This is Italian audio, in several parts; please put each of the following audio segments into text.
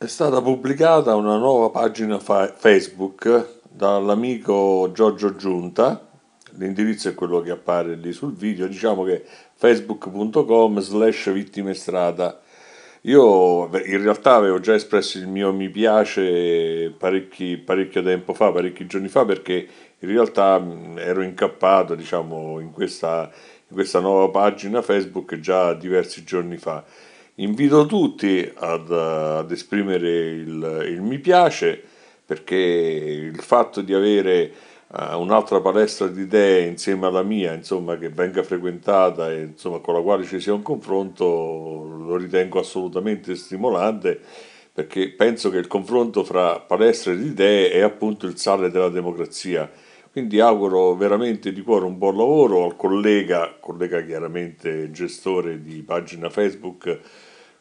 È stata pubblicata una nuova pagina fa- Facebook dall'amico Giorgio Giunta, l'indirizzo è quello che appare lì sul video, diciamo che facebook.com slash vittime strada. Io in realtà avevo già espresso il mio mi piace parecchi, parecchio tempo fa, parecchi giorni fa, perché in realtà ero incappato diciamo, in, questa, in questa nuova pagina Facebook già diversi giorni fa. Invito tutti ad, ad esprimere il, il, mi piace perché il fatto di avere uh, un'altra palestra di idee insieme alla mia, insomma, che venga frequentata e insomma, con la quale ci sia un confronto, lo ritengo assolutamente stimolante perché penso che il confronto fra palestre di idee è appunto il sale della democrazia quindi auguro veramente di cuore un buon lavoro al collega, collega chiaramente gestore di pagina Facebook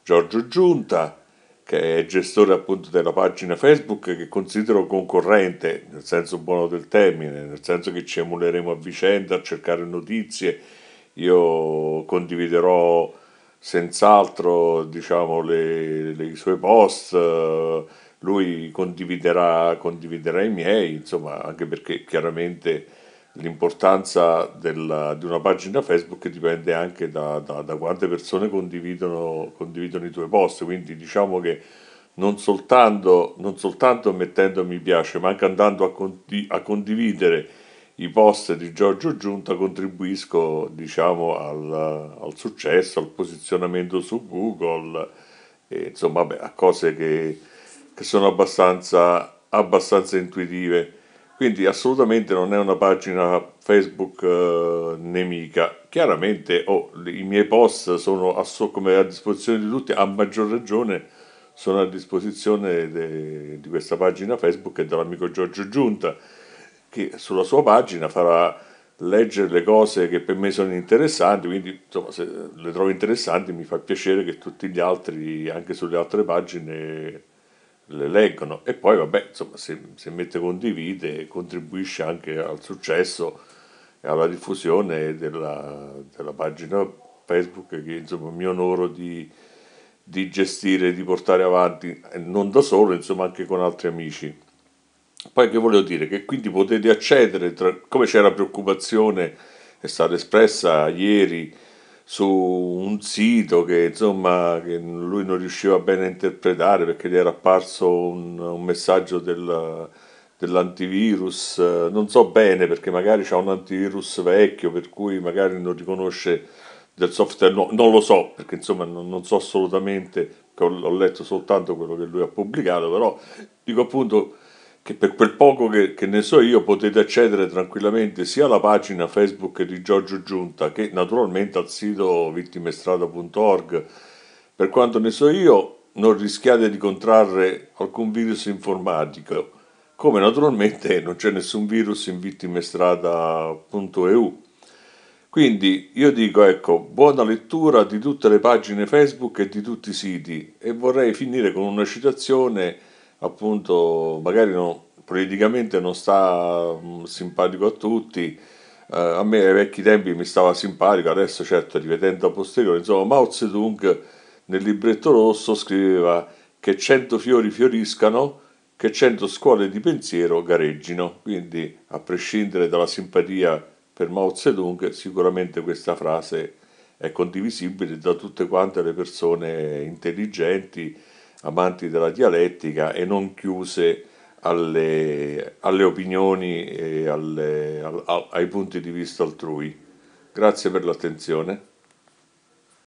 Giorgio Giunta, che è gestore appunto della pagina Facebook che considero concorrente, nel senso buono del termine, nel senso che ci emuleremo a vicenda a cercare notizie. Io condividerò senz'altro diciamo, le, le, i suoi post lui condividerà, condividerà i miei, insomma, anche perché chiaramente l'importanza della, di una pagina Facebook dipende anche da, da, da quante persone condividono, condividono, i tuoi post, quindi diciamo che non soltanto, non soltanto mettendo mi piace, ma anche andando a, conti, a condividere i post di Giorgio Giunta contribuisco diciamo, al, al, successo, al posizionamento su Google, e, insomma beh, a cose che che sono abbastanza, abbastanza intuitive. Quindi assolutamente non è una pagina Facebook eh, nemica. Chiaramente oh, i miei post sono a, so, a disposizione di tutti, a maggior ragione sono a disposizione de, di questa pagina Facebook e dell'amico Giorgio Giunta, che sulla sua pagina farà leggere le cose che per me sono interessanti, quindi insomma, se le trovo interessanti mi fa piacere che tutti gli altri, anche sulle altre pagine, le leggono e poi vabbè insomma se, se mette condivide contribuisce anche al successo e alla diffusione della, della pagina Facebook che insomma mi onoro di, di gestire, di portare avanti non da solo insomma anche con altri amici. Poi che volevo dire? Che quindi potete accedere, tra, come c'era preoccupazione, è stata espressa ieri su un sito che insomma che lui non riusciva bene a interpretare perché gli era apparso un, un messaggio del, dell'antivirus, non so bene perché magari c'è un antivirus vecchio per cui magari non riconosce del software, no, non lo so perché insomma non, non so assolutamente, ho, ho letto soltanto quello che lui ha pubblicato, però dico appunto che per quel poco che, che, ne so io potete accedere tranquillamente sia alla pagina Facebook di Giorgio Giunta che naturalmente al sito vittimestrada.org. Per quanto ne so io non rischiate di contrarre alcun virus informatico, come naturalmente non c'è nessun virus in vittimestrada.eu. Quindi io dico ecco, buona lettura di tutte le pagine Facebook e di tutti i siti e vorrei finire con una citazione appunto magari non, politicamente non sta mm, simpatico a tutti, eh, a me ai vecchi tempi mi stava simpatico, adesso certo rivedendo a posteriori, insomma Mao Zedong nel libretto rosso scriveva che cento fiori fioriscano, che cento scuole di pensiero gareggino, quindi a prescindere dalla simpatia per Mao Zedong sicuramente questa frase è condivisibile da tutte quante le persone intelligenti, amanti della dialettica e non chiuse alle, alle opinioni e alle, al, ai punti di vista altrui. Grazie per l'attenzione.